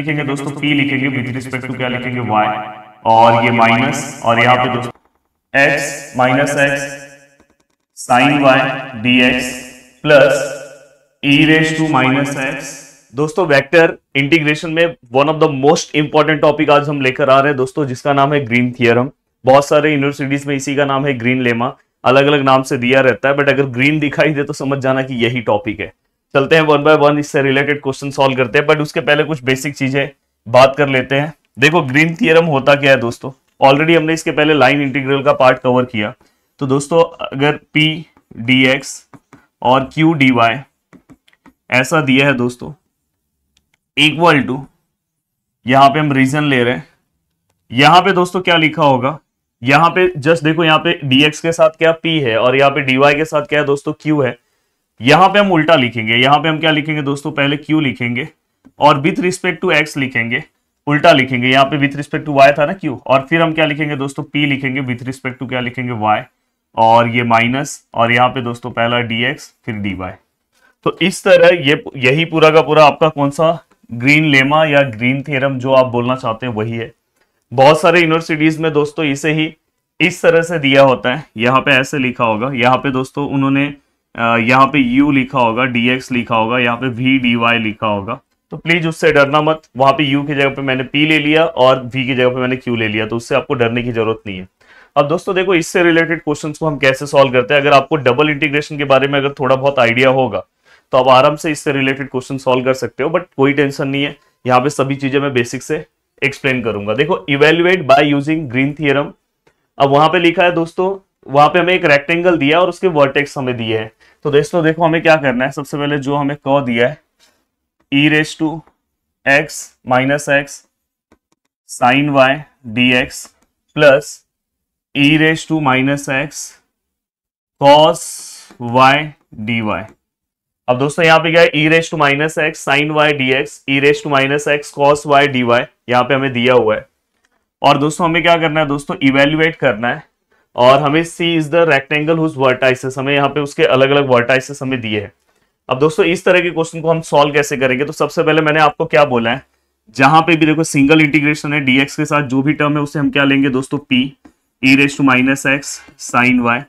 लिखेंगे दोस्तों पी लिखेंगे विद रिस्पेक्ट टू क्या लिखेंगे वाई और ये माइनस और यहाँ पे दोस्तों x minus x sine y d x plus e raise to minus x दोस्तों वेक्टर इंटीग्रेशन में one of the most important topic आज हम लेकर आ रहे हैं दोस्तों जिसका नाम है ग्रीन थियरम बहुत सारे यूनिवर्सिटीज में इसी का नाम है ग्रीन लेमा अलग अलग नाम से दिया रहता है बट अगर ग्रीन दिखाई दे तो समझ जाना कि यही टॉपिक है चलते हैं वन बाय वन इससे रिलेटेड क्वेश्चन सॉल्व करते हैं बट उसके पहले कुछ बेसिक चीजें बात कर लेते हैं देखो ग्रीन थियरम होता क्या है दोस्तों ऑलरेडी हमने इसके पहले लाइन इंटीग्रल का पार्ट कवर किया तो दोस्तों अगर पी डी एक्स और क्यू डी वाई ऐसा दिया है दोस्तों इक्वल टू यहां पे हम रीजन ले रहे हैं यहां पे दोस्तों क्या लिखा होगा यहां पे जस्ट देखो यहां पे डीएक्स के साथ क्या पी है और यहां पे डीवाई के साथ क्या है दोस्तों क्यू है यहां पे हम उल्टा लिखेंगे यहां पे हम क्या लिखेंगे दोस्तों पहले क्यू लिखेंगे और विथ रिस्पेक्ट टू एक्स लिखेंगे उल्टा लिखेंगे यहाँ पे विथ रिस्पेक्ट टू वाई था ना क्यू और फिर हम क्या लिखेंगे दोस्तों पी लिखेंगे विथ रिस्पेक्ट टू क्या लिखेंगे वाई और ये माइनस और यहाँ पे दोस्तों पहला डी एक्स फिर डी वाई तो इस तरह ये यही पूरा का पूरा आपका कौन सा ग्रीन लेमा या ग्रीन थ्योरम जो आप बोलना चाहते हैं वही है बहुत सारे यूनिवर्सिटीज में दोस्तों इसे ही इस तरह से दिया होता है यहाँ पे ऐसे लिखा होगा यहाँ पे दोस्तों उन्होंने यहाँ पे u लिखा होगा dx लिखा होगा यहाँ पे v dy लिखा होगा तो प्लीज उससे डरना मत वहां पे u की जगह पे मैंने p ले लिया और v की जगह पे मैंने q ले लिया तो उससे आपको डरने की जरूरत नहीं है अब दोस्तों देखो इससे रिलेटेड क्वेश्चन को हम कैसे सॉल्व करते हैं अगर आपको डबल इंटीग्रेशन के बारे में अगर थोड़ा बहुत आइडिया होगा तो आप आराम से इससे रिलेटेड क्वेश्चन सोल्व कर सकते हो बट कोई टेंशन नहीं है यहाँ पे सभी चीजें मैं बेसिक से एक्सप्लेन करूंगा देखो evaluate by using green theorem अब वहां पे लिखा है दोस्तों वहां पे हमें एक रेक्टेंगल दिया और उसके वर्टेक्स हमें दिए हैं तो दोस्तों देखो हमें क्या करना है सबसे पहले जो हमें क दिया है e raise to x minus x sine y d x plus e raise to minus x cos y d y अब दोस्तों यहाँ पे क्या है e raise to minus x sine y d x e raise to minus x cos y d y यहाँ पे हमें दिया हुआ है और दोस्तों हमें क्या करना है दोस्तों इवेल्युएट करना है और हमें C is the rectangle whose vertices हमें यहाँ पे उसके अलग अलग वर्टाइसेस हमें दिए हैं अब दोस्तों इस तरह के क्वेश्चन को हम सॉल्व कैसे करेंगे तो सबसे पहले मैंने आपको क्या बोला है जहां पे भी देखो सिंगल इंटीग्रेशन है डीएक्स के साथ जो भी टर्म है उसे हम क्या लेंगे दोस्तों p e raise to minus x sine y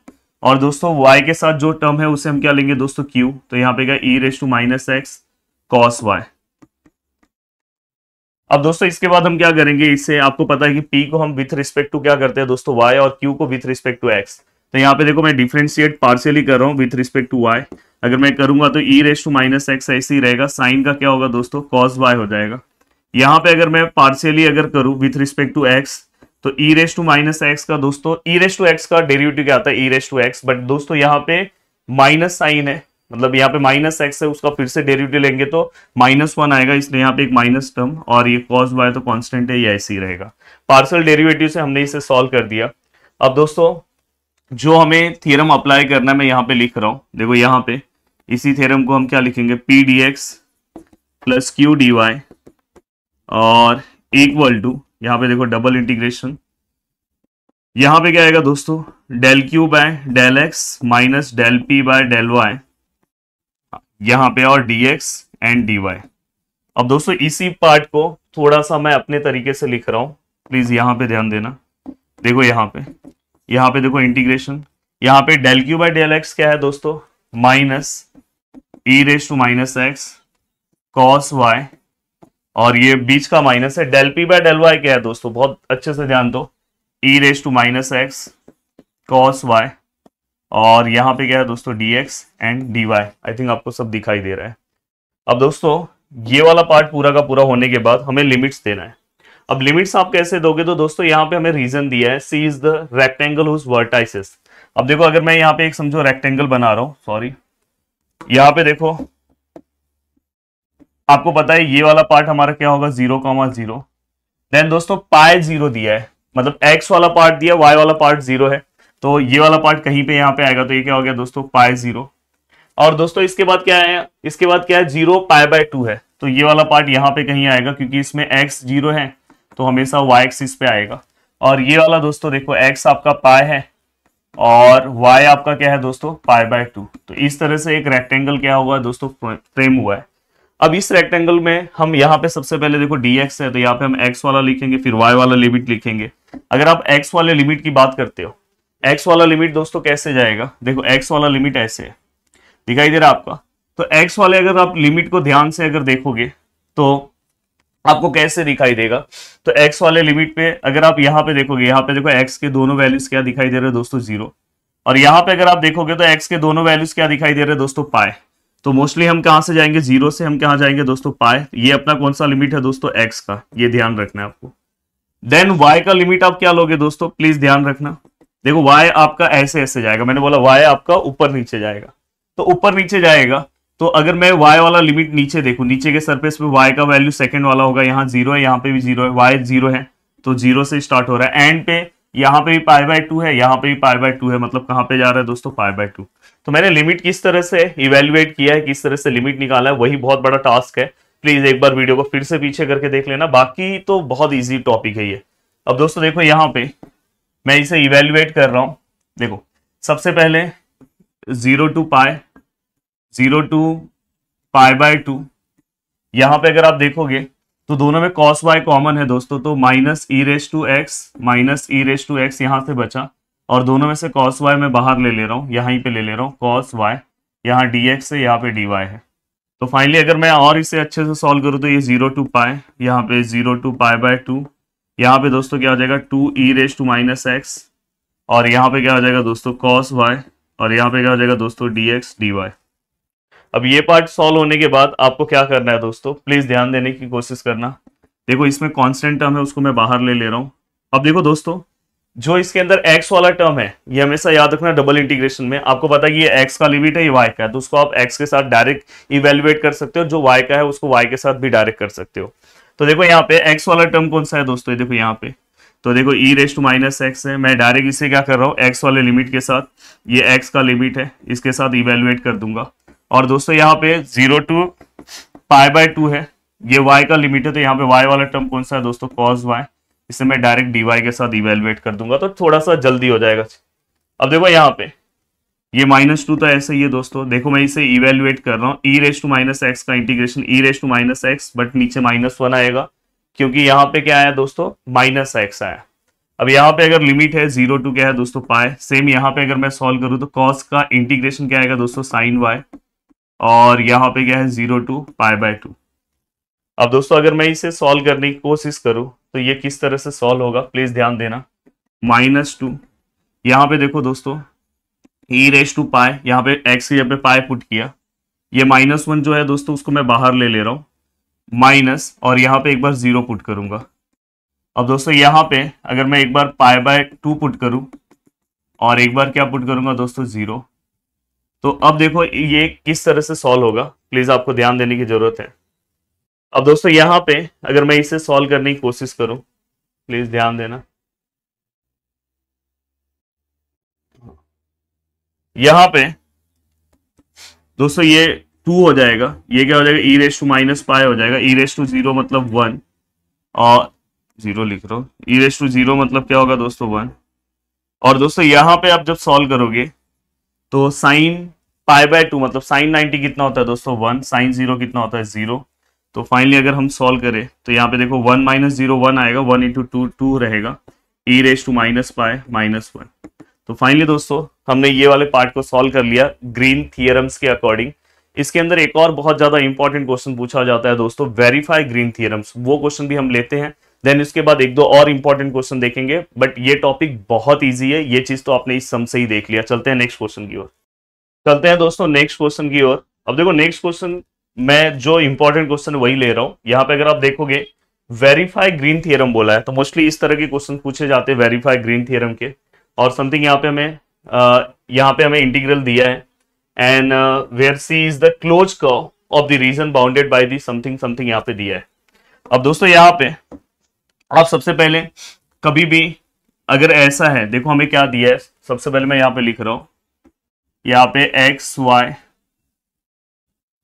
और दोस्तों वाई के साथ जो टर्म है उसे हम क्या लेंगे दोस्तों क्यू तो यहाँ पे क्या e raise to minus x cos y अब दोस्तों इसके बाद हम क्या करेंगे इससे आपको पता है कि पी को हम विथ रिस्पेक्ट टू क्या करते हैं दोस्तों वाई और क्यू को विथ रिस्पेक्ट टू एक्स तो यहाँ पे देखो मैं डिफ्रेंशिएट पार्शियली कर रहा हूँ विथ रिस्पेक्ट टू वाई अगर मैं करूंगा तो e raise to minus x ऐसे ही रहेगा साइन का क्या होगा दोस्तों कॉस वाई हो जाएगा यहाँ पे अगर मैं पार्शियली अगर करूँ विथ रिस्पेक्ट टू एक्स तो e raise to minus x का दोस्तों ई रेस टू एक्स का डेरिवेटिव क्या आता है e raise to x but दोस्तों यहाँ पे माइनस साइन है मतलब यहाँ पे माइनस एक्स है उसका फिर से डेरिवेटिव लेंगे तो माइनस वन आएगा इसलिए यहाँ पे एक माइनस टर्म और ये कॉस वाई तो कांस्टेंट है ये ऐसे ही रहेगा पार्सल डेरिवेटिव से हमने इसे सॉल्व कर दिया अब दोस्तों जो हमें थ्योरम अप्लाई करना है मैं यहाँ पे लिख रहा हूँ देखो यहाँ पे इसी थ्योरम को हम क्या लिखेंगे p d x plus Q d y और इक्वल टू यहाँ पे देखो डबल इंटीग्रेशन यहाँ पे क्या आएगा दोस्तों del Q by del x minus del P by del y यहाँ पे और d x and d y अब दोस्तों इसी पार्ट को थोड़ा सा मैं अपने तरीके से लिख रहा हूं प्लीज यहां पे ध्यान देना देखो यहाँ पे यहाँ पे देखो इंटीग्रेशन यहाँ पे del q by del x क्या है दोस्तों minus e raise to minus x cos y और ये बीच का माइनस है del P by del y क्या है दोस्तों बहुत अच्छे से ध्यान दो e raise to minus x cos y और यहाँ पे क्या है दोस्तों d x and d y I think आपको सब दिखाई दे रहा है अब दोस्तों ये वाला पार्ट पूरा का पूरा होने के बाद हमें लिमिट्स देना है अब लिमिट्स आप कैसे दोगे तो दोस्तों यहाँ पे हमें रीजन दिया है C is the rectangle whose vertices अब देखो अगर मैं यहाँ पे एक समझो रेक्टेंगल बना रहा हूं सॉरी यहाँ पे देखो आपको पता है ये वाला पार्ट हमारा क्या होगा जीरो कॉमा जीरो देन दोस्तों पाए जीरो दिया है मतलब एक्स वाला पार्ट दिया वाई वाला पार्ट जीरो है तो ये वाला पार्ट कहीं पे यहाँ पे आएगा तो ये क्या हो गया दोस्तों पाए जीरो और दोस्तों इसके बाद क्या है इसके बाद क्या है जीरो पाए बाय टू है तो ये वाला पार्ट यहाँ पे कहीं आएगा क्योंकि इसमें एक्स जीरो है तो हमेशा वाई इस पे आएगा और ये वाला दोस्तों देखो एक्स आपका पाए है और वाई आपका क्या है दोस्तों पाए बाय टू तो इस तरह से एक रेक्टेंगल क्या हुआ दोस्तों फ्रेम हुआ है अब इस रेक्टेंगल में हम यहाँ पे सबसे पहले देखो dx है तो यहाँ पे हम x वाला लिखेंगे फिर y वाला लिमिट लिखेंगे अगर आप x वाले लिमिट की बात करते हो एक्स वाला लिमिट दोस्तों कैसे जाएगा देखो एक्स वाला लिमिट ऐसे है दिखाई दे रहा आपका तो एक्स वाले अगर आप लिमिट को ध्यान से अगर देखोगे तो आपको कैसे दिखाई देगा तो एक्स वाले लिमिट पे अगर आप यहाँ पे देखोगे यहाँ पे देखो एक्स के दोनों वैल्यूज क्या दिखाई दे रहे हैं दोस्तों जीरो और यहाँ पे अगर आप देखोगे तो एक्स के दोनों वैल्यूज क्या दिखाई दे रहे हैं दोस्तों पाए तो मोस्टली हम कहाँ से जाएंगे जीरो से हम कहाँ जाएंगे दोस्तों पाए ये अपना कौन सा लिमिट है दोस्तों एक्स का ये ध्यान रखना है आपको देन वाई का लिमिट आप क्या लोगे दोस्तों प्लीज ध्यान रखना देखो वाई आपका ऐसे ऐसे जाएगा मैंने बोला वाई आपका ऊपर नीचे जाएगा तो ऊपर नीचे जाएगा तो अगर मैं y वाला लिमिट नीचे देखूं नीचे के सरफेस पे y का वैल्यू सेकंड वाला होगा यहाँ जीरो है यहाँ पे भी जीरो है y जीरो है तो जीरो से स्टार्ट हो रहा है एंड पे यहाँ पे भी पाए बाय टू है यहाँ पे भी पाए बाय टू है मतलब कहाँ पे जा रहा है दोस्तों पाए बाय टू तो मैंने लिमिट किस तरह से इवेल्युएट किया है किस तरह से लिमिट निकाला है वही बहुत बड़ा टास्क है प्लीज एक बार वीडियो को फिर से पीछे करके देख लेना बाकी तो बहुत ईजी टॉपिक है ये अब दोस्तों देखो यहाँ पे मैं इसे इवेल्युएट कर रहा हूं देखो सबसे पहले zero to pi zero to pi by two यहां पे अगर आप देखोगे तो दोनों में कॉस वाई कॉमन है दोस्तों तो minus e raise to x minus e raise to x यहां से बचा और दोनों में से कॉस वाई मैं बाहर ले ले रहा हूँ यहां पे ले ले रहा हूँ कॉस वाई यहाँ डी एक्स है यहाँ पे डी वाई है तो फाइनली अगर मैं और इसे अच्छे से सॉल्व करूँ तो ये जीरो टू पाए यहाँ पे zero to pi by two यहाँ पे दोस्तों क्या हो जाएगा two e raise to minus x और यहाँ पे क्या हो जाएगा दोस्तों कॉस वाई और यहाँ पे क्या हो जाएगा दोस्तों डी एक्स डी वाई अब ये पार्ट सॉल्व होने के बाद आपको क्या करना है दोस्तों प्लीज ध्यान देने की कोशिश करना देखो इसमें कॉन्स्टेंट टर्म है उसको मैं बाहर ले ले रहा हूँ अब देखो दोस्तों जो इसके अंदर x वाला टर्म है ये हमेशा याद रखना डबल इंटीग्रेशन में आपको पता है कि ये x का लिमिट है ये y का है तो उसको आप x के साथ डायरेक्ट इवेल्युएट कर सकते हो जो y का है उसको y के साथ भी डायरेक्ट कर सकते हो तो देखो यहाँ पे एक्स वाला टर्म कौन सा है दोस्तों ये देखो यहाँ पे तो देखो e raise to minus x है मैं डायरेक्ट इसे क्या कर रहा हूँ एक्स वाले लिमिट के साथ ये एक्स का लिमिट है इसके साथ इवेलुएट कर दूंगा और दोस्तों यहाँ पे zero to pi by two है ये वाई का लिमिट है तो यहाँ पे वाई वाला टर्म कौन सा है दोस्तों कॉज y इसे मैं डायरेक्ट डी के साथ इवेलुएट कर दूंगा तो थोड़ा सा जल्दी हो जाएगा अब देखो यहाँ पे ये माइनस टू तो ऐसे ही है दोस्तों देखो मैं इसे इवेल्युएट कर रहा हूँ e raise to minus x का integration e raise to minus x but नीचे माइनस वन आएगा क्योंकि यहाँ पे क्या आया दोस्तों माइनस एक्स आया अब यहाँ पे अगर लिमिट है जीरो टू क्या है दोस्तों पाए सेम यहाँ पे अगर मैं सॉल्व करूँ तो कॉस का इंटीग्रेशन क्या आएगा दोस्तों साइन वाई और यहाँ पे क्या है zero to pi by two अब दोस्तों अगर मैं इसे सॉल्व करने की कोशिश करूँ तो ये किस तरह से सॉल्व होगा प्लीज ध्यान देना माइनस टू यहाँ पे देखो दोस्तों ई रेस टू पाए यहाँ पे एक्स की जगह पे पाए पुट किया ये माइनस वन जो है दोस्तों उसको मैं बाहर ले ले रहा हूँ माइनस और यहाँ पे एक बार जीरो पुट करूंगा अब दोस्तों यहाँ पे अगर मैं एक बार पाए बाय टू पुट करूँ और एक बार क्या पुट करूंगा दोस्तों जीरो तो अब देखो ये किस तरह से सॉल्व होगा प्लीज आपको ध्यान देने की जरूरत है अब दोस्तों यहाँ पे अगर मैं इसे सॉल्व करने की कोशिश करूँ प्लीज ध्यान देना यहां पे दोस्तों ये टू हो जाएगा ये क्या हो जाएगा e raise to minus pi हो जाएगा ई रेस टू जीरो मतलब वन और जीरो लिख रहा हूं ई रेस टू जीरो मतलब क्या होगा दोस्तों वन और दोस्तों यहाँ पे आप जब सॉल्व करोगे तो साइन पाए बाय टू मतलब साइन नाइनटी कितना होता है दोस्तों वन साइन जीरो कितना होता है जीरो तो फाइनली अगर हम सॉल्व करें तो यहाँ पे देखो वन माइनस जीरो वन आएगा वन इंटू टू टू रहेगा e raise to minus pi minus one तो फाइनली दोस्तों हमने ये वाले पार्ट को सॉल्व कर लिया ग्रीन थियरम्स के अकॉर्डिंग इसके अंदर एक और बहुत ज्यादा इंपॉर्टेंट क्वेश्चन पूछा जाता है दोस्तों वेरीफाई ग्रीन थियरम्स वो क्वेश्चन भी हम लेते हैं देन इसके बाद एक दो और इंपॉर्टेंट क्वेश्चन देखेंगे बट ये टॉपिक बहुत ईजी है ये चीज तो आपने इस सम से ही देख लिया चलते हैं नेक्स्ट क्वेश्चन की ओर चलते हैं दोस्तों नेक्स्ट क्वेश्चन की ओर अब देखो नेक्स्ट क्वेश्चन मैं जो इंपॉर्टेंट क्वेश्चन वही ले रहा हूं यहाँ पे अगर आप देखोगे वेरीफाई ग्रीन थियरम बोला है तो मोस्टली इस तरह के क्वेश्चन पूछे जाते हैं वेरीफाई ग्रीन थियरम के और समथिंग यहाँ पे हमें यहाँ पे हमें इंटीग्रल दिया है and where C is the close curve of the region bounded by the something something यहाँ पे दिया है अब दोस्तों यहाँ पे आप सबसे पहले कभी भी अगर ऐसा है देखो हमें क्या दिया है सबसे पहले मैं यहाँ पे लिख रहा हूं यहाँ पे x y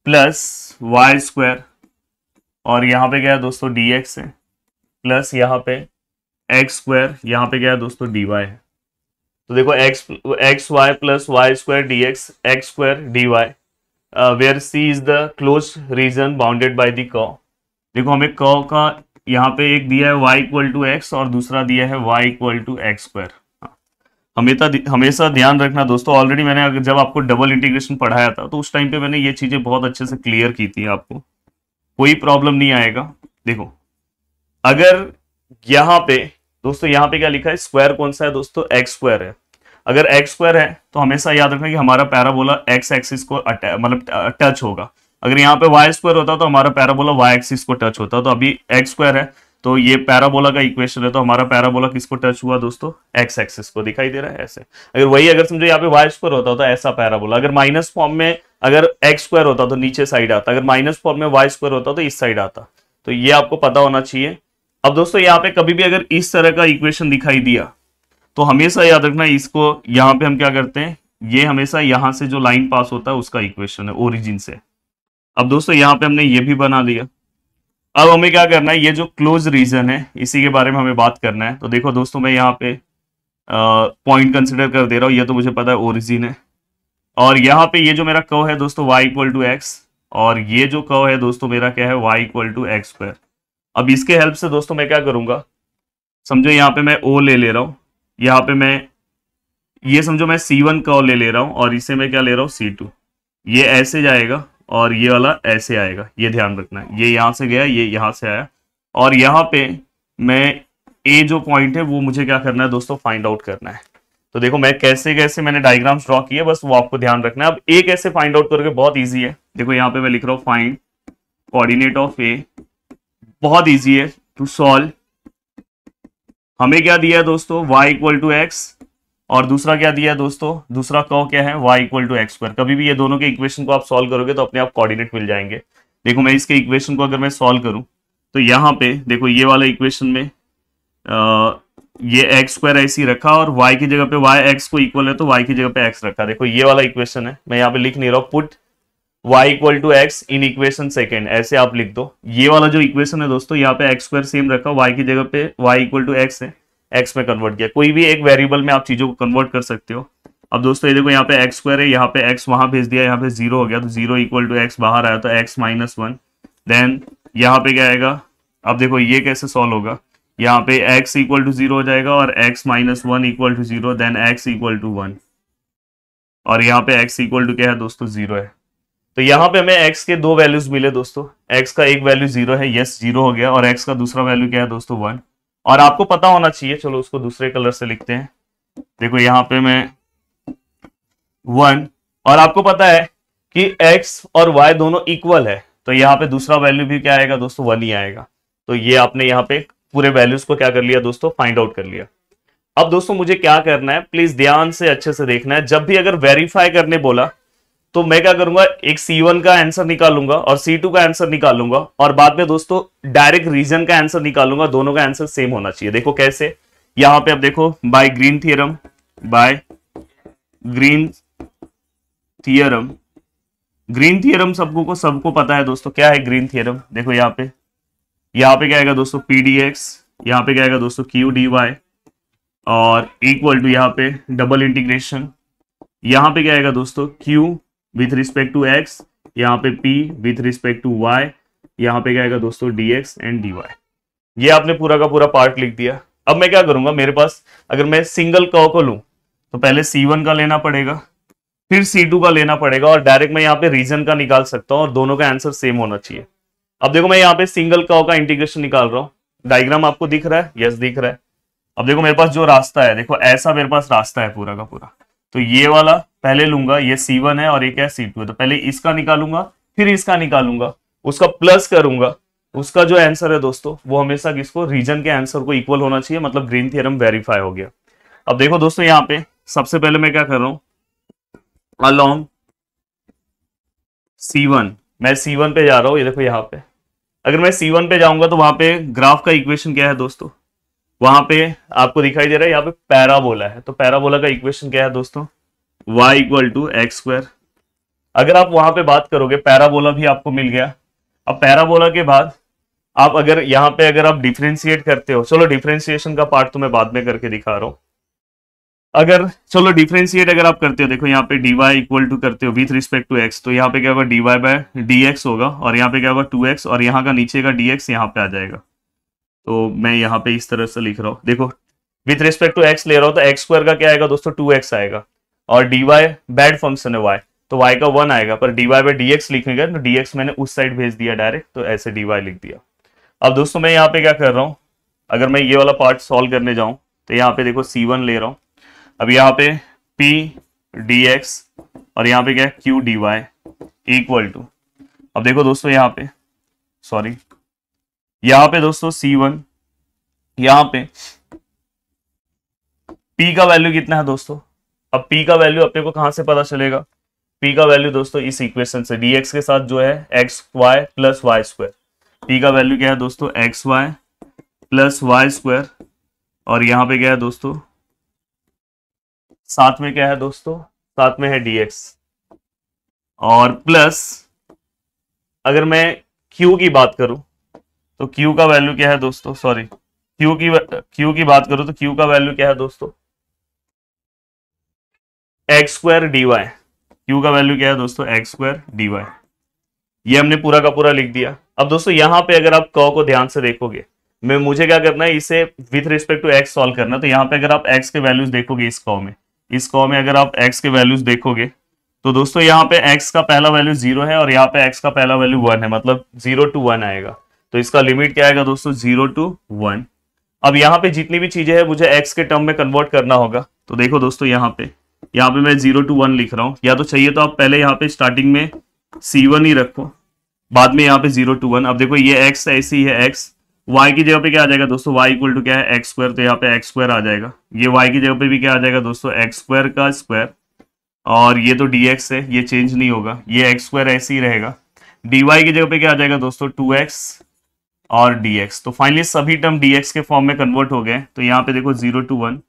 plus y square और यहाँ पे क्या है दोस्तों डी एक्स है प्लस यहाँ पे एक्स स्क्वायर यहाँ पे क्या है दोस्तों डी वाई है तो देखो x x y plus y square d x x square d y where C is the close region bounded by the कॉ देखो हमें कॉ का यहाँ पे एक दिया है y इक्वल टू एक्स और दूसरा दिया है y equal to x square हमेशा हमेशा ध्यान रखना दोस्तों ऑलरेडी मैंने जब आपको डबल इंटीग्रेशन पढ़ाया था तो उस टाइम पे मैंने ये चीजें बहुत अच्छे से क्लियर की थी आपको कोई प्रॉब्लम नहीं आएगा देखो अगर यहाँ पे दोस्तों यहाँ पे क्या लिखा है स्क्वायर कौन सा है दोस्तों एक्स स्क्वायर है अगर एक्स स्क्वायर है तो हमेशा याद रखना कि हमारा पैराबोला एक्स एक्सिस को मतलब टच होगा अगर यहाँ पे वाई स्क्वायर होता तो हमारा पैराबोला वाई एक्सिस को टच होता तो अभी एक्स स्क्वायर है तो ये पैराबोला का इक्वेशन है तो हमारा पैराबोला किसको टच हुआ दोस्तों एक्स एक्सिस को दिखाई दे रहा है ऐसे अगर वही अगर समझो यहाँ पे वाई स्क्वायर होता तो ऐसा पैराबोला अगर माइनस फॉर्म में अगर एक्स स्क्वायर होता तो नीचे साइड आता अगर माइनस फॉर्म में वाई स्क्वायर होता तो इस साइड आता तो ये आपको पता होना चाहिए अब दोस्तों यहाँ पे कभी भी अगर इस तरह का इक्वेशन दिखाई दिया तो हमेशा याद रखना इसको यहाँ पे हम क्या करते हैं ये हमेशा यहाँ से जो लाइन पास होता है उसका इक्वेशन है ओरिजिन से अब दोस्तों यहाँ पे हमने ये भी बना लिया अब हमें क्या करना है ये जो क्लोज रीजन है इसी के बारे में हमें बात करना है तो देखो दोस्तों मैं यहाँ पे पॉइंट कंसिडर कर दे रहा हूँ ये तो मुझे पता है ओरिजिन है और यहाँ पे ये जो मेरा कव है दोस्तों वाई इक्वल टू एक्स और ये जो कव है दोस्तों मेरा क्या है y equal to x square अब इसके हेल्प से दोस्तों मैं क्या करूंगा समझो यहाँ पे मैं ओ ले ले रहा हूँ यहाँ पे मैं ये समझो मैं सी वन का ले ले रहा हूँ और इसे मैं क्या ले रहा हूँ सी टू ये ऐसे जाएगा और ये वाला ऐसे आएगा ये ध्यान रखना है ये यहाँ से गया ये यहाँ से आया और यहाँ पे मैं ए जो पॉइंट है वो मुझे क्या करना है दोस्तों फाइंड आउट करना है तो देखो मैं कैसे कैसे मैंने डायग्राम्स ड्रॉ किए बस वो आपको ध्यान रखना है अब ए कैसे फाइंड आउट करके बहुत ईजी है देखो यहाँ पे मैं लिख रहा हूँ फाइंड कोऑर्डिनेट ऑफ ए बहुत इजी है टू सॉल्व हमें क्या दिया है दोस्तों वाई इक्वल टू एक्स और दूसरा क्या दिया है दोस्तों दूसरा कौ क्या है y equal to x square कभी भी ये दोनों के इक्वेशन को आप सॉल्व करोगे तो अपने आप कोऑर्डिनेट मिल जाएंगे देखो मैं इसके इक्वेशन को अगर मैं सॉल्व करूं तो यहां पे देखो ये वाला इक्वेशन में आ, ये एक्स स्क्वायर ऐसी रखा और वाई की जगह पे वाई एक्स को इक्वल है तो वाई की जगह पे एक्स रखा देखो ये वाला इक्वेशन है मैं यहाँ पे लिख नहीं रहा put y equal to x in equation second ऐसे आप लिख दो ये वाला जो इक्वेशन है दोस्तों यहाँ पे एक्स स्क्वायर सेम रखा y की जगह पे y इक्वल टू एक्स है एक्स में कन्वर्ट किया कोई भी एक वेरिएबल में आप चीजों को कन्वर्ट कर सकते हो अब दोस्तों ये देखो यहाँ पे एक्स स्क्वायर है यहाँ पे एक्स वहां भेज दिया यहाँ पे जीरो हो गया तो जीरो इक्वल टू एक्स बाहर आया तो एक्स माइनस वन देन यहाँ पे क्या आएगा अब देखो ये कैसे सॉल्व होगा यहाँ पे x इक्वल टू जीरो हो जाएगा और x minus one equal to zero then x equal to one और यहाँ पे x इक्वल टू क्या है दोस्तों जीरो है तो यहां पे हमें x के दो वैल्यूज मिले दोस्तों x का एक वैल्यू जीरो है यस जीरो हो गया और x का दूसरा वैल्यू क्या है दोस्तों वन और आपको पता होना चाहिए चलो उसको दूसरे कलर से लिखते हैं देखो यहाँ पे मैं वन और आपको पता है कि x और y दोनों इक्वल है तो यहाँ पे दूसरा वैल्यू भी क्या आएगा दोस्तों वन ही आएगा तो ये आपने यहाँ पे पूरे वैल्यूज को क्या कर लिया दोस्तों फाइंड आउट कर लिया अब दोस्तों मुझे क्या करना है प्लीज ध्यान से अच्छे से देखना है जब भी अगर वेरीफाई करने बोला तो मैं क्या करूंगा एक C1 का आंसर निकालूंगा और C2 का आंसर निकालूंगा और बाद में दोस्तों डायरेक्ट रीजन का आंसर निकालूंगा दोनों का आंसर सेम होना चाहिए देखो कैसे यहां पे आप देखो by green theorem by green theorem green theorem सबको को सबको पता है दोस्तों क्या है ग्रीन थियरम देखो यहाँ पे यहाँ पे क्या आएगा दोस्तों पी डी एक्स यहाँ पे क्या आएगा दोस्तों क्यू डी वाई और इक्वल टू यहाँ पे डबल इंटीग्रेशन यहाँ पे क्या आएगा दोस्तों q with respect to x यहाँ पे p with respect to y यहाँ पे क्या आएगा दोस्तों d x and d y ये आपने पूरा का पूरा पार्ट लिख दिया अब मैं क्या करूंगा मेरे पास अगर मैं सिंगल क को लू तो पहले सी वन का लेना पड़ेगा फिर सी टू का लेना पड़ेगा और डायरेक्ट मैं यहाँ पे रीजन का निकाल सकता हूँ और दोनों का आंसर सेम होना चाहिए अब देखो मैं यहाँ पे सिंगल कॉ का इंटीग्रेशन निकाल रहा हूँ डायग्राम आपको दिख रहा है यस दिख रहा है अब देखो मेरे पास जो रास्ता है देखो ऐसा मेरे पास रास्ता है पूरा का पूरा तो ये वाला पहले लूंगा ये वन है और एक है टू है तो पहले इसका निकालूंगा फिर इसका निकालूंगा उसका प्लस करूंगा उसका जो आंसर है दोस्तों वो हमेशा किसको रीजन के आंसर को इक्वल होना चाहिए मतलब ग्रीन थियरम वेरीफाई हो गया अब देखो दोस्तों यहां पे सबसे पहले मैं क्या कर रहा हूं अलोंग वन मैं वन पे जा रहा हूं ये देखो यहाँ पे अगर मैं वन पे जाऊंगा तो वहां पे ग्राफ का इक्वेशन क्या है दोस्तों वहां पे आपको दिखाई दे रहा है यहाँ पे पैराबोला है तो पैराबोला का इक्वेशन क्या है दोस्तों y equal to x square अगर आप वहां पे बात करोगे पैराबोला भी आपको मिल गया अब पैराबोला के बाद आप अगर यहाँ पे अगर आप डिफ्रेंशिएट करते हो चलो डिफ्रेंसिएशन का पार्ट तो मैं बाद में करके दिखा रहा हूँ अगर चलो डिफ्रेंशिएट अगर आप करते हो देखो यहाँ पे डी वाई इक्वल टू करते हो विथ रिस्पेक्ट टू एक्स तो यहाँ पे क्या होगा d y by d x होगा और यहाँ पे क्या होगा टू एक्स और यहाँ का नीचे का डी एक्स यहाँ पे आ जाएगा तो मैं यहाँ पे इस तरह से लिख रहा हूँ देखो विथ रिस्पेक्ट टू एक्स ले रहा हूँ तो एक्स स्क्वायर का क्या आएगा दोस्तों टू एक्स आएगा और डी वाई बैड फंक्शन है वाई तो वाई का वन आएगा पर d y by d x लिखेंगे तो डी एक्स मैंने उस साइड भेज दिया डायरेक्ट तो ऐसे डी वाई लिख दिया अब दोस्तों मैं यहाँ पे क्या कर रहा हूँ अगर मैं ये वाला पार्ट सॉल्व करने जाऊँ तो यहाँ पे देखो सी वन ले रहा हूँ अब यहाँ पे पी डी एक्स और यहाँ पे क्या है q d y equal to अब देखो दोस्तों यहाँ पे सॉरी यहां पे दोस्तों सी वन यहां पे पी का वैल्यू कितना है दोस्तों अब पी का वैल्यू अपने को कहां से पता चलेगा पी का वैल्यू दोस्तों इस इक्वेशन से dx के साथ जो है x y plus y square p का वैल्यू क्या है दोस्तों x y plus y square और यहां पे क्या है दोस्तों साथ में क्या है दोस्तों साथ में है dx और प्लस अगर मैं q की बात करूं तो Q का वैल्यू क्या है दोस्तों सॉरी Q की Q की बात करो तो Q का वैल्यू क्या है दोस्तों x square d y q का वैल्यू क्या है दोस्तों एक्स स्क्वायर डी वाई ये हमने पूरा का पूरा लिख दिया अब दोस्तों यहां पे अगर आप क को ध्यान से देखोगे मैं मुझे क्या करना है इसे with respect to x solve करना तो यहाँ पे अगर आप एक्स के वैल्यूज देखोगे इस कॉ में इस कॉ में अगर आप एक्स के वैल्यूज देखोगे तो दोस्तों यहाँ पे एक्स का पहला वैल्यू जीरो है और यहाँ पे एक्स का पहला वैल्यू वन है मतलब जीरो टू वन आएगा तो इसका लिमिट क्या आएगा दोस्तों जीरो टू वन अब यहाँ पे जितनी भी चीजें हैं मुझे एक्स के टर्म में कन्वर्ट करना होगा तो देखो दोस्तों यहाँ पे यहाँ पे मैं जीरो टू वन लिख रहा हूँ या तो चाहिए तो आप पहले यहाँ पे स्टार्टिंग में सी वन ही रखो बाद में यहाँ पे जीरो टू वन अब देखो ये एक्स ऐसी है एक्स वाई की जगह पे क्या आ जाएगा दोस्तों वाई इक्वल टू क्या है एक्स स्क्वायर तो यहाँ पे एक्स स्क्वायर आ जाएगा ये वाई की जगह पे भी क्या आ जाएगा दोस्तों एक्स स्क्वायर का स्क्वायर और ये तो dx है ये चेंज नहीं होगा ये एक्स स्क्वायर ऐसे ही रहेगा dy की जगह पे क्या आ जाएगा दोस्तों टू एक्स और dx तो फाइनली सभी टर्म dx के फॉर्म में कन्वर्ट हो गए तो यहाँ पे देखो जीरो टू वन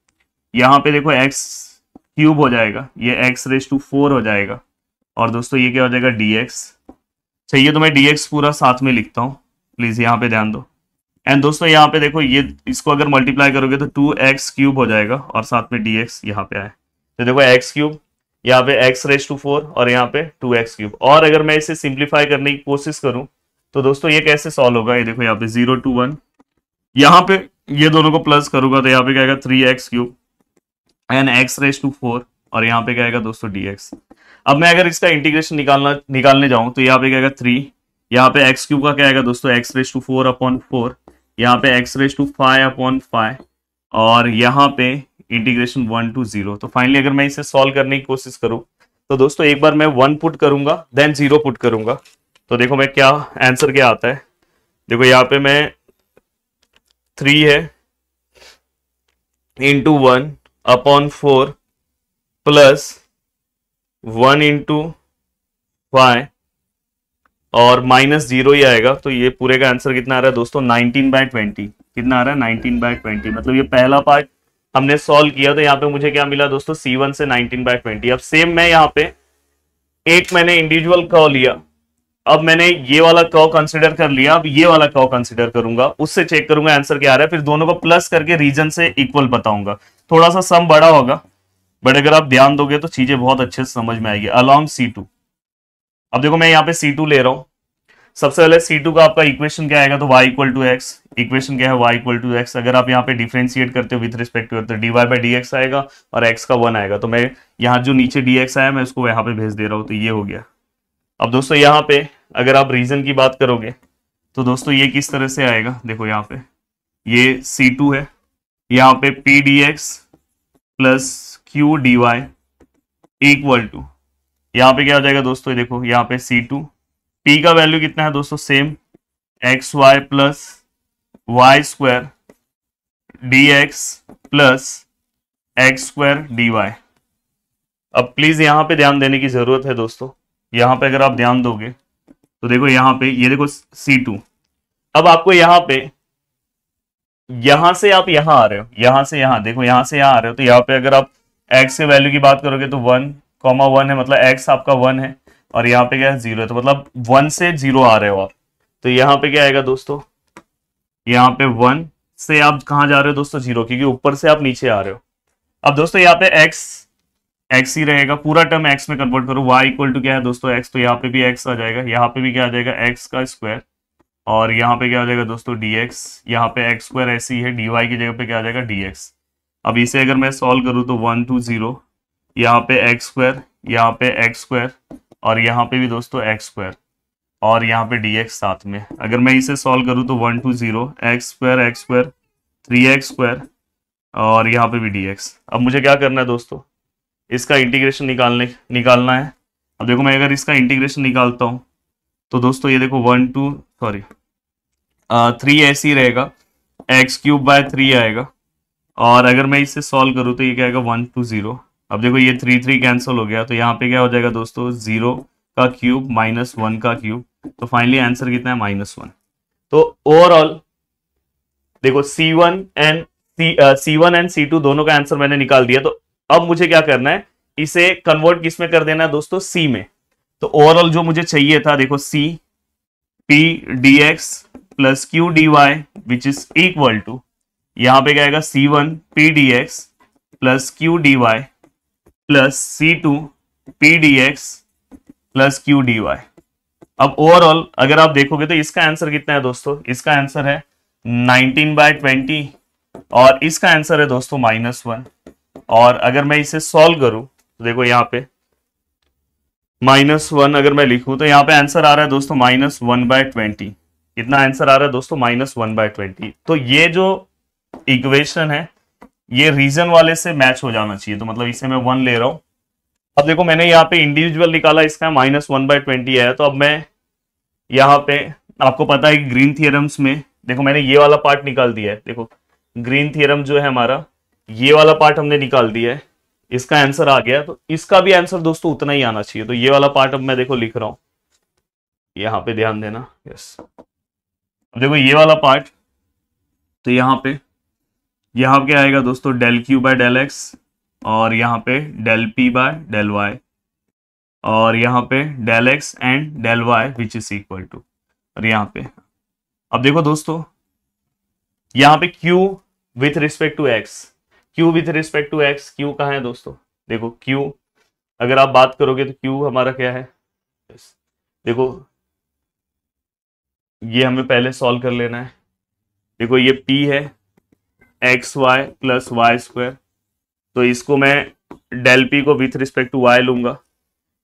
यहाँ पे देखो x क्यूब हो जाएगा ये x रेस टू फोर हो जाएगा और दोस्तों ये क्या हो जाएगा dx चाहिए तो मैं dx पूरा साथ में लिखता हूँ प्लीज़ यहाँ पे ध्यान दो एंड दोस्तों यहाँ पे देखो ये इसको अगर मल्टीप्लाई करोगे तो टू एक्स क्यूब हो जाएगा और साथ में dx एक्स यहाँ पे आए तो देखो एक्स क्यूब यहाँ पे एक्स रेस टू फोर और यहाँ पे टू एक्स क्यूब और अगर मैं इसे सिंप्लीफाई करने की कोशिश करूँ तो दोस्तों ये कैसे सॉल्व होगा ये देखो यहाँ पे जीरो टू वन यहाँ पे ये दोनों को प्लस करूंगा तो यहाँ पे क्या three x cube n x raise to four और यहाँ पे क्या आएगा दोस्तों डी एक्स अब मैं अगर इसका इंटीग्रेशन निकालना निकालने जाऊं तो यहाँ पे क्या आएगा थ्री यहाँ पे एक्स क्यूब का क्या आएगा दोस्तों x raise to four upon four यहाँ पे x raise to five upon five और यहाँ पे इंटीग्रेशन वन टू जीरो तो फाइनली अगर मैं इसे सॉल्व करने की कोशिश करूँ तो दोस्तों एक बार मैं वन पुट करूंगा देन जीरो पुट करूंगा तो देखो मैं क्या आंसर क्या आता है देखो यहाँ पे मैं थ्री है into one upon four plus one into five और माइनस जीरो ही आएगा तो ये पूरे का आंसर कितना आ रहा है दोस्तों नाइनटीन बाय ट्वेंटी कितना आ रहा है नाइनटीन बाय ट्वेंटी मतलब ये पहला पार्ट हमने सॉल्व किया तो यहाँ पे मुझे क्या मिला दोस्तों सी वन से नाइनटीन बाय ट्वेंटी अब सेम मैं यहाँ पे एक मैंने इंडिविजुअल कॉल लिया अब मैंने ये वाला कॉ कंसिडर कर लिया अब ये वाला कॉ कंसिडर करूंगा उससे चेक करूंगा आंसर क्या आ रहा है फिर दोनों को प्लस करके रीजन से इक्वल बताऊंगा थोड़ा सा सम बड़ा होगा बट अगर आप ध्यान दोगे तो चीजें बहुत अच्छे से समझ में आएगी अलॉन्ग सी टू अब देखो मैं यहाँ पे सी टू ले रहा हूं सबसे पहले सी टू का आपका इक्वेशन क्या आएगा तो y equal to x equation क्या है y इक्वल टू एक्स अगर आप यहाँ पे डिफ्रेंशिएट करते हो विध रिस्पेक्ट टू तो d y by d x आएगा और x का वन आएगा तो मैं यहाँ जो नीचे डी एक्स आया मैं उसको यहाँ पे भेज दे रहा हूँ तो ये हो गया अब दोस्तों यहां पे अगर आप रीजन की बात करोगे तो दोस्तों ये किस तरह से आएगा देखो यहां पे ये सी टू है यहां पे P d x plus Q d y equal to यहां पर क्या हो जाएगा दोस्तों देखो यहां पे सी टू पी का वैल्यू कितना है दोस्तों same x y plus y square d x plus x square d y अब प्लीज यहां पे ध्यान देने की जरूरत है दोस्तों यहाँ पे अगर आप ध्यान दोगे तो देखो यहाँ पे ये देखो सी टू अब आपको यहाँ पे यहां से आप यहां आ रहे हो यहां से यहां देखो यहां से यहां आ रहे हो तो यहाँ पे अगर आप एक्स के वैल्यू की बात करोगे तो वन कॉमा वन है मतलब एक्स आपका वन है और यहाँ पे क्या है जीरो है तो मतलब वन से जीरो आ रहे हो आप तो यहाँ पे क्या आएगा दोस्तों यहाँ पे वन से आप कहाँ जा रहे हो दोस्तों जीरो क्योंकि ऊपर से आप नीचे आ रहे हो अब दोस्तों यहाँ पे एक्स एक्स ही रहेगा पूरा टर्म एक्स में कन्वर्ट करो वाई इक्वल टू क्या है दोस्तों एक्स तो यहाँ पे भी एक्स आ जाएगा यहाँ पे भी क्या आ जाएगा एक्स का स्क्वायर और यहाँ पे क्या आ जाएगा दोस्तों डी एक्स यहाँ पे एक्स स्क्वायर ऐसी है डी वाई की जगह पे क्या आ जाएगा डी एक्स अब इसे अगर मैं सॉल्व करूँ तो वन टू जीरो यहाँ पे एक्स स्क्वायर यहाँ पे एक्स स्क्वायर और यहाँ पे भी दोस्तों एक्स स्क्वायर और यहाँ पे डी एक्स साथ में अगर मैं इसे सॉल्व करूँ तो one two zero x square x square three x square और यहाँ पे भी डी एक्स अब मुझे क्या करना है दोस्तों इसका इंटीग्रेशन निकालने निकालना है अब देखो मैं अगर इसका इंटीग्रेशन निकालता हूँ तो दोस्तों ये देखो वन टू सॉरी थ्री ऐसे ही रहेगा एक्स क्यूब बाय थ्री आएगा और अगर मैं इसे सॉल्व करूँ तो ये क्या आएगा वन टू ज़ीरो अब देखो ये थ्री थ्री कैंसिल हो गया तो यहाँ पे क्या हो जाएगा दोस्तों ज़ीरो का क्यूब माइनस वन का क्यूब तो फाइनली आंसर कितना है माइनस वन तो ओवरऑल देखो C one and C one and C two दोनों का आंसर मैंने निकाल दिया तो अब मुझे क्या करना है इसे कन्वर्ट किस में कर देना है दोस्तों सी में तो ओवरऑल जो मुझे चाहिए था देखो C P d x plus Q d y which is equal to यहां पे क्या आएगा C one P d x plus Q d y plus C two P d x plus Q d y अब overall अगर आप देखोगे तो इसका आंसर कितना है दोस्तों इसका आंसर है 19 बाय ट्वेंटी और इसका आंसर है दोस्तों माइनस वन और अगर मैं इसे सॉल्व करूं तो देखो यहाँ पे माइनस वन अगर मैं लिखूं तो यहाँ पे आंसर आ रहा है दोस्तों माइनस वन बाय ट्वेंटी कितना आंसर आ रहा है दोस्तों माइनस वन बाय ट्वेंटी तो ये जो इक्वेशन है ये रीजन वाले से मैच हो जाना चाहिए तो मतलब इसे मैं वन ले रहा हूं अब देखो मैंने यहाँ पे इंडिविजुअल निकाला इसका माइनस वन बाय ट्वेंटी आया तो अब मैं यहाँ पे आपको पता है ग्रीन थियरम्स में देखो मैंने ये वाला पार्ट निकाल दिया है देखो ग्रीन थियरम जो है हमारा ये वाला पार्ट हमने निकाल दिया है इसका आंसर आ गया तो इसका भी आंसर दोस्तों उतना ही आना चाहिए तो ये वाला पार्ट अब मैं देखो लिख रहा हूं यहां पे ध्यान देना यस अब देखो ये वाला पार्ट तो यहाँ पे यहां पे आएगा दोस्तों del Q by del x और यहां पे del P by del y और यहां पे del x and del y which is equal to और यहाँ पे अब देखो दोस्तों यहाँ पे Q with respect to x Q with respect to x Q कहाँ है दोस्तों देखो क्यू अगर आप बात करोगे तो क्यू हमारा क्या है देखो ये हमें पहले सॉल्व कर लेना है देखो ये पी है x y plus y square तो इसको मैं डेल पी को विथ रिस्पेक्ट टू वाई लूंगा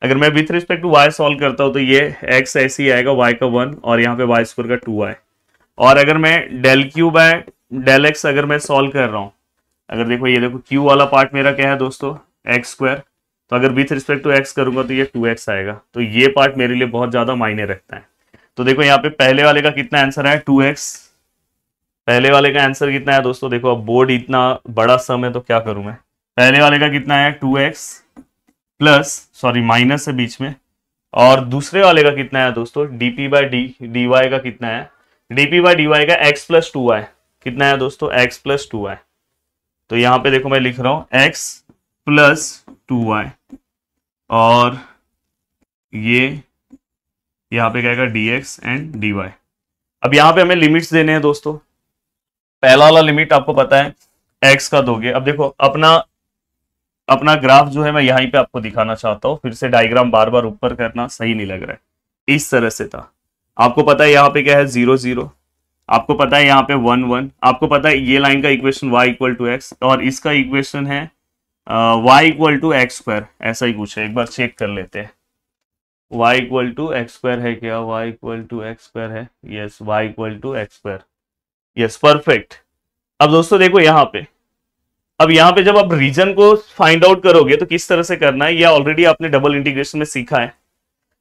अगर मैं with respect to y solve करता हूँ तो ये एक्स ऐसे ही आएगा वाई का वन और यहाँ पे वाई स्क्वायर का टू आए और अगर मैं del Q by del x अगर मैं सॉल्व कर रहा हूँ अगर देखो ये देखो क्यू वाला पार्ट मेरा क्या है दोस्तों एक्स स्क्वायर तो अगर विथ रिस्पेक्ट टू एक्स करूंगा तो ये टू एक्स आएगा तो ये पार्ट मेरे लिए बहुत ज्यादा मायने रखता है तो देखो यहाँ पे पहले वाले का कितना आंसर है टू एक्स पहले वाले का आंसर कितना है दोस्तों देखो अब बोर्ड इतना बड़ा सम है तो क्या करूं मैं पहले वाले का कितना है two x plus sorry minus है बीच में और दूसरे वाले का कितना है दोस्तों d p by d d y का कितना है डीपी बाय डी वाई का एक्स प्लस टू वाई कितना है दोस्तों एक्स प्लस टू वाई तो यहां पे देखो मैं लिख रहा हूं x प्लस टू वाई और ये यहाँ पे कहेगा d x and d y अब यहां पे हमें लिमिट्स देने हैं दोस्तों पहला वाला लिमिट आपको पता है x का दोगे अब देखो अपना अपना ग्राफ जो है मैं यहीं पे आपको दिखाना चाहता हूं फिर से डायग्राम बार बार ऊपर करना सही नहीं लग रहा है इस तरह से था आपको पता है यहां पे क्या है जीरो जीरो आपको पता है यहाँ पे वन वन आपको पता है ये लाइन का equation y equal to x और इसका इक्वेशन है y equal to x square ऐसा ही कुछ है एक बार चेक कर लेते हैं y equal to x square है क्या y equal to x square है yes y equal to x square yes perfect अब दोस्तों देखो यहाँ पे अब यहाँ पे जब आप रीजन को फाइंड आउट करोगे तो किस तरह से करना है यह ऑलरेडी आपने डबल इंटीग्रेशन में सीखा है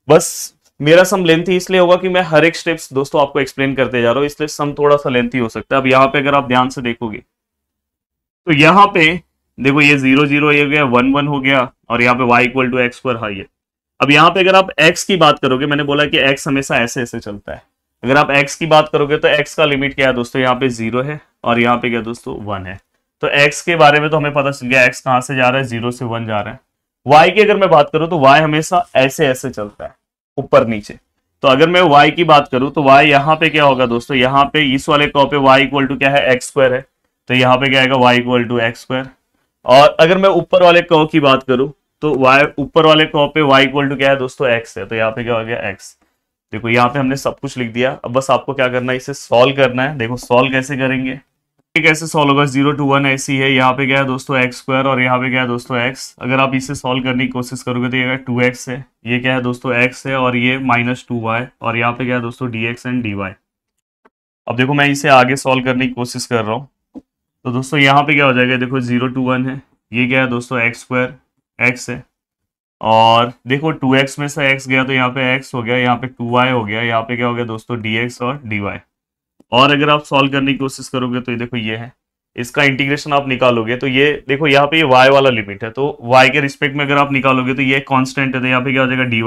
बस मेरा सम लेंथी इसलिए होगा कि मैं हर एक स्टेप्स दोस्तों आपको एक्सप्लेन करते जा रहा हूँ इसलिए सम थोड़ा सा लेंथी हो सकता है अब यहाँ पे अगर आप ध्यान से देखोगे तो यहाँ पे देखो ये जीरो जीरो ये हो गया वन वन हो गया और यहाँ पे वाई इक्वल टू एक्स पर हाई है अब यहाँ पे अगर आप एक्स की बात करोगे मैंने बोला कि एक्स हमेशा ऐसे ऐसे चलता है अगर आप एक्स की बात करोगे तो एक्स का लिमिट क्या है दोस्तों यहाँ पे जीरो है और यहाँ पे क्या दोस्तों वन है तो एक्स के बारे में तो हमें पता चल गया एक्स कहाँ से जा रहा है जीरो से वन जा रहा है वाई की अगर मैं बात करूँ तो वाई हमेशा ऐसे ऐसे चलता है ऊपर नीचे तो अगर मैं y की बात करूं तो y यहाँ पे क्या होगा दोस्तों यहाँ पे इस वाले कॉ पे y इक्वल टू क्या है एक्स स्क्वायर है तो यहाँ पे क्या आएगा y equal to x square और अगर मैं ऊपर वाले कॉ की बात करूं तो y ऊपर वाले कॉ पे y इक्वल टू क्या है दोस्तों x है तो यहाँ पे क्या हो गया x देखो यहाँ पे हमने सब कुछ लिख दिया अब बस आपको क्या करना है इसे सॉल्व करना है देखो सॉल्व कैसे करेंगे पे कैसे सॉल्व होगा जीरो टू वन ऐसी है यहाँ पे गया दोस्तों एक्स स्क्वायर और यहाँ पे गया दोस्तों एक्स अगर आप इसे सॉल्व करने की कोशिश करोगे तो ये टू एक्स है ये क्या है दोस्तों एक्स है और ये माइनस टू वाई और यहाँ पे गया दोस्तों d x and d y अब देखो मैं इसे आगे सॉल्व करने की कोशिश कर रहा हूँ तो दोस्तों यहाँ पे क्या हो जाएगा देखो जीरो टू वन है ये क्या है दोस्तों एक्स स्क्वायर एक्स है और देखो टू एक्स में से एक्स गया तो यहाँ पे एक्स हो गया यहाँ पे टू वाई हो गया यहाँ पे क्या हो गया दोस्तों डी एक्स और डी वाई और अगर आप सॉल्व करने की कोशिश करोगे तो ये देखो ये है इसका इंटीग्रेशन आप निकालोगे तो ये देखो यहाँ पे ये y वाला लिमिट है तो y के रिस्पेक्ट में अगर आप निकालोगे तो ये कांस्टेंट है तो यहाँ पे क्या हो जाएगा डी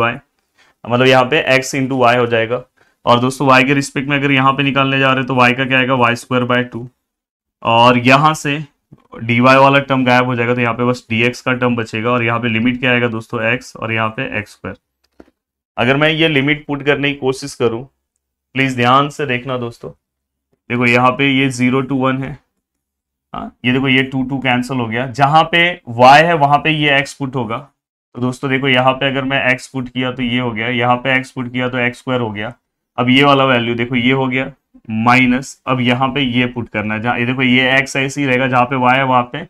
मतलब यहाँ पे x इंटू वाई हो जाएगा और दोस्तों y के रिस्पेक्ट में अगर यहाँ पे निकालने जा रहे हो तो y का क्या आएगा वाई स्क्वायर बाय टू और यहाँ से डी वाला टर्म गायब हो जाएगा तो यहाँ पे बस डी का टर्म बचेगा और यहाँ पे लिमिट क्या आएगा दोस्तों एक्स और यहाँ पे एक्स स्क्वायर अगर मैं ये लिमिट पुट करने की कोशिश करूँ प्लीज़ ध्यान से देखना दोस्तों देखो यहाँ पे ये जीरो टू वन है आ, हाँ, ये देखो ये टू टू कैंसिल हो गया जहां पे y है वहां पे ये x पुट होगा तो दोस्तों देखो यहाँ पे अगर मैं x पुट किया तो ये हो गया यहाँ पे x पुट किया तो एक्स स्क्वायर हो गया अब ये वाला वैल्यू देखो ये हो गया माइनस अब यहाँ पे ये पुट करना है जहाँ ये देखो ये x ऐसे ही रहेगा जहाँ पे y है वहां पे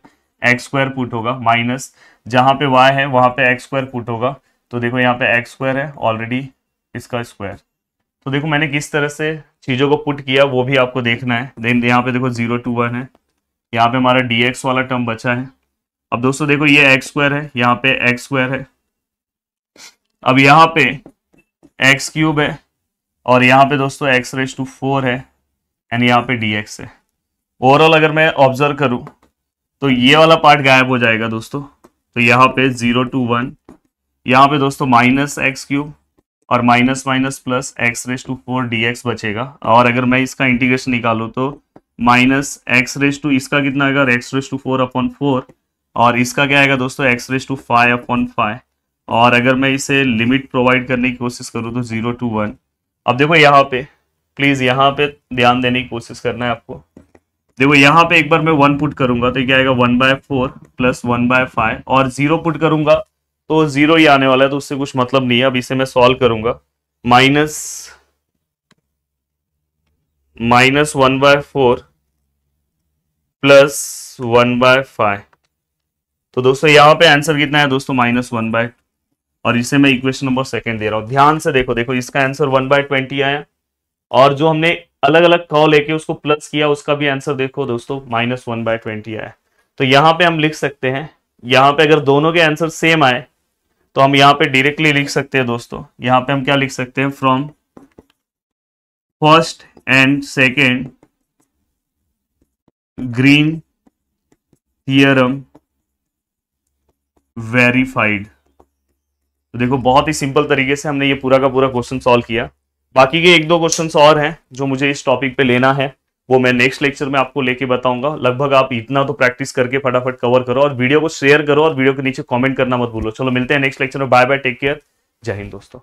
एक्स स्क्वायर पुट होगा माइनस जहाँ पे y है वहां पे एक्स स्क्वायर पुट होगा तो देखो यहाँ पे एक्स स्क्वायर है ऑलरेडी इसका स्क्वायर तो देखो मैंने किस तरह से चीज़ों को पुट किया वो भी आपको देखना है देन यहाँ पे देखो जीरो टू वन है यहाँ पे हमारा डी एक्स वाला टर्म बचा है अब दोस्तों देखो ये एक्स स्क्वायर है यहाँ पे एक्स स्क्वायर है अब यहाँ पे एक्स क्यूब है और यहाँ पे दोस्तों एक्स रेस टू फोर है एंड यहाँ पे डी एक्स है ओवरऑल अगर मैं ऑब्जर्व करूँ तो ये वाला पार्ट गायब हो जाएगा दोस्तों तो यहाँ पे जीरो टू वन यहाँ पे दोस्तों माइनस एक्स क्यूब और minus minus plus x raise to four d x बचेगा और अगर मैं इसका इंटीग्रेशन निकालू तो माइनस एक्स रेस टू इसका कितना आएगा x raise to four upon four और इसका क्या आएगा दोस्तों x raise to five upon five और अगर मैं इसे लिमिट प्रोवाइड करने की कोशिश करूँ तो ज़ीरो टू वन अब देखो यहाँ पे प्लीज़ यहाँ पे ध्यान देने की कोशिश करना है आपको देखो यहाँ पे एक बार मैं वन पुट करूंगा तो क्या आएगा one by four plus one by five और जीरो पुट करूंगा तो जीरो ही आने वाला है तो उससे कुछ मतलब नहीं है अब इसे मैं सॉल्व करूंगा minus minus one by four plus one by five तो दोस्तों यहां पे आंसर कितना है दोस्तों माइनस वन बाय और इसे मैं इक्वेशन नंबर सेकंड दे रहा हूं ध्यान से देखो देखो इसका आंसर वन बाय ट्वेंटी आया और जो हमने अलग अलग कॉ लेके उसको प्लस किया उसका भी आंसर देखो दोस्तों माइनस वन बाय ट्वेंटी आया तो यहां पे हम लिख सकते हैं यहां पे अगर दोनों के आंसर सेम आए तो हम यहाँ पे डायरेक्टली लिख सकते हैं दोस्तों यहाँ पे हम क्या लिख सकते हैं from first and second Green theorem verified तो देखो बहुत ही सिंपल तरीके से हमने ये पूरा का पूरा क्वेश्चन सॉल्व किया बाकी के एक दो क्वेश्चन और हैं जो मुझे इस टॉपिक पे लेना है वो मैं नेक्स्ट लेक्चर में आपको लेके बताऊंगा लगभग आप इतना तो प्रैक्टिस करके फटाफट कवर करो और वीडियो को शेयर करो और वीडियो के नीचे कमेंट करना मत भूलो चलो मिलते हैं नेक्स्ट लेक्चर में बाय बाय टेक केयर जय हिंद दोस्तों